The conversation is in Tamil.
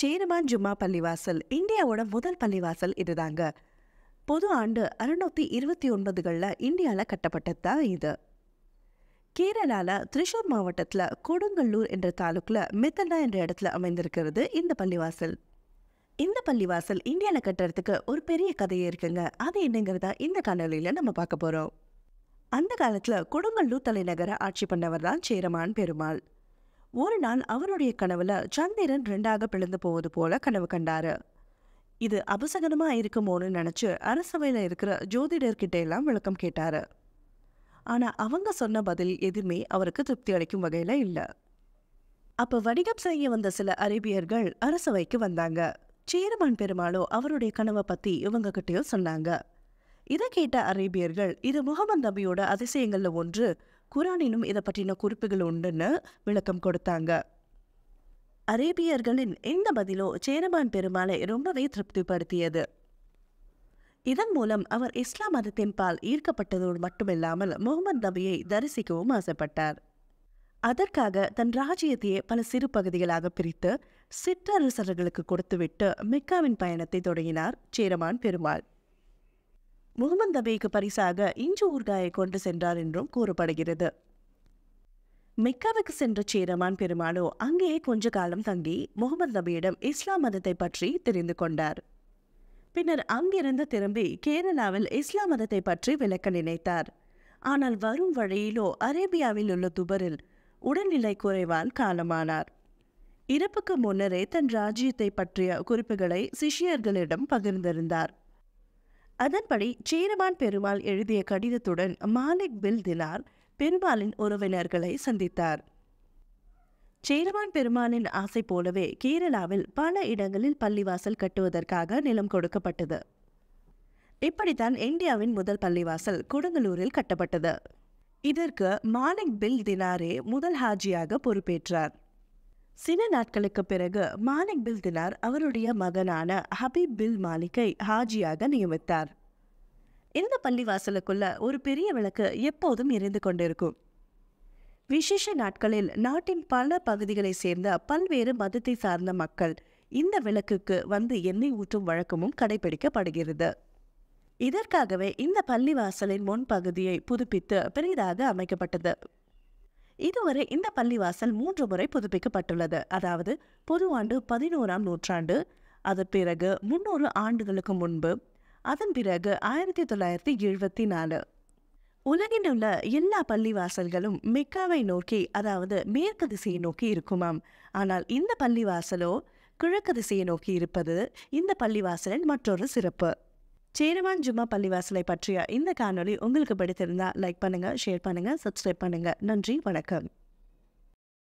சேரமான் ஜும்மா பள்ளிவாசல் இந்தியாவோட முதல் பள்ளிவாசல் இதுதாங்க பொது ஆண்டு அறுநூத்தி இருபத்தி ஒன்பதுகளில் இந்தியாவில் கட்டப்பட்டது தான் இது கேரளாவில் திரிஷூர் மாவட்டத்தில் கொடுங்கல்லூர் என்ற தாலுக்கில் மெத்தனா என்ற இடத்துல அமைந்திருக்கிறது இந்த பள்ளிவாசல் இந்த பள்ளிவாசல் இந்தியாவில் கட்டுறதுக்கு ஒரு பெரிய கதையே இருக்குங்க அது என்னங்கிறத இந்த காணொலியில் நம்ம பார்க்க போகிறோம் அந்த காலத்தில் கொடுங்கல்லூர் தலைநகரை ஆட்சி பண்ணவர் தான் சேரமான் பெருமாள் ஒரு நாள் அவருடைய கனவுல சந்திரன் ரெண்டாக பிளந்து போவது போல கனவு கண்டாரு இது அபசகனமா இருக்குமோன்னு நினைச்சு அரசவையில் இருக்கிற ஜோதிடர்கிட்ட எல்லாம் விளக்கம் கேட்டாரு ஆனா அவங்க சொன்ன பதில் எதுவுமே அவருக்கு திருப்தி அளிக்கும் வகையில இல்லை அப்ப வணிகம் செய்ய வந்த சில அரேபியர்கள் அரசவைக்கு வந்தாங்க சேரமான் பெருமாளோ அவருடைய கனவை பத்தி இவங்க கிட்டேயும் சொன்னாங்க இதை கேட்ட அரேபியர்கள் இது முகமது நபியோட அதிசயங்கள்ல ஒன்று குரானினும் இதை பற்றின குறிப்புகள் உண்டுன்னு விளக்கம் கொடுத்தாங்க அரேபியர்களின் இந்த பதிலோ சேரமான் பெருமாளை ரொம்பவே திருப்திப்படுத்தியது இதன் மூலம் அவர் இஸ்லாம் மதத்தின் பால் ஈர்க்கப்பட்டதோடு மட்டுமில்லாமல் முகமது நபியை தரிசிக்கவும் ஆசைப்பட்டார் அதற்காக தன் ராஜ்யத்தையே பல சிறு பகுதிகளாக பிரித்து சிற்றரசர்களுக்கு கொடுத்துவிட்டு மிக்காவின் பயணத்தை தொடங்கினார் சேரமான் பெருமாள் முகமது நபிக்கு பரிசாக இஞ்சு ஊர்காயை கொண்டு சென்றார் என்றும் கூறப்படுகிறது மெக்காவுக்கு சென்ற சேரமான் பெருமானோ அங்கேயே கொஞ்ச காலம் தங்கி முகமது நபியிடம் இஸ்லாம் மதத்தை பற்றி தெரிந்து கொண்டார் பின்னர் அங்கிருந்து திரும்பி கேரளாவில் இஸ்லாம் மதத்தை பற்றி விளக்க நினைத்தார் ஆனால் வரும் வழியிலோ அரேபியாவில் உள்ள துபரில் உடல்நிலை குறைவால் காலமானார் இறப்புக்கு முன்னரே தன் ராஜ்யத்தை பற்றிய குறிப்புகளை சிஷியர்களிடம் பகிர்ந்திருந்தார் அதன்படி சீரமான் பெருமாள் எழுதிய கடிதத்துடன் மாலிக் பில் தினார் பெருமாளின் உறவினர்களை சந்தித்தார் சேரமான் பெருமானின் ஆசை போலவே கேரளாவில் பல இடங்களில் பள்ளிவாசல் கட்டுவதற்காக நிலம் கொடுக்கப்பட்டது இப்படித்தான் இந்தியாவின் முதல் பள்ளிவாசல் கொடுங்கலூரில் கட்டப்பட்டது இதற்கு மாலிக் பில் தினாரே முதல் ஹாஜியாக பொறுப்பேற்றார் சில நாட்களுக்கு பிறகு மாலிக் பில் தினார் அவருடைய மகனான ஹபீப் பில் மாலிக்கை ஹாஜியாக நியமித்தார் இந்த பள்ளிவாசலுக்குள்ள ஒரு பெரிய விளக்கு எப்போதும் எரிந்து கொண்டிருக்கும் விசேஷ நாட்களில் நாட்டின் பல பகுதிகளை சேர்ந்த பல்வேறு மதத்தை சார்ந்த மக்கள் இந்த விளக்குக்கு வந்து எண்ணெய் ஊற்றும் வழக்கமும் கடைபிடிக்கப்படுகிறது இதற்காகவே இந்த பள்ளிவாசலின் முன்பகுதியை புதுப்பித்து பெரிதாக அமைக்கப்பட்டது இதுவரை இந்த பள்ளிவாசல் மூன்று முறை புதுப்பிக்கப்பட்டுள்ளது அதாவது பொது ஆண்டு பதினோராம் நூற்றாண்டு அதன் பிறகு முன்னூறு ஆண்டுகளுக்கு முன்பு அதன் பிறகு ஆயிரத்தி தொள்ளாயிரத்தி எழுபத்தி நாலு உலகில் உள்ள எல்லா பள்ளிவாசல்களும் மெக்காவை நோக்கி அதாவது மேற்கு திசையை நோக்கி இருக்குமாம் ஆனால் இந்த பள்ளிவாசலோ கிழக்கு திசையை நோக்கி இருப்பது இந்த பள்ளிவாசலின் மற்றொரு சிறப்பு சேரவான் ஜும்மா பள்ளிவாசலை பற்றிய இந்த காணொலி உங்களுக்கு பிடித்திருந்தா லைக் பண்ணுங்கள் ஷேர் பண்ணுங்கள் சப்ஸ்கிரைப் பண்ணுங்கள் நன்றி வணக்கம்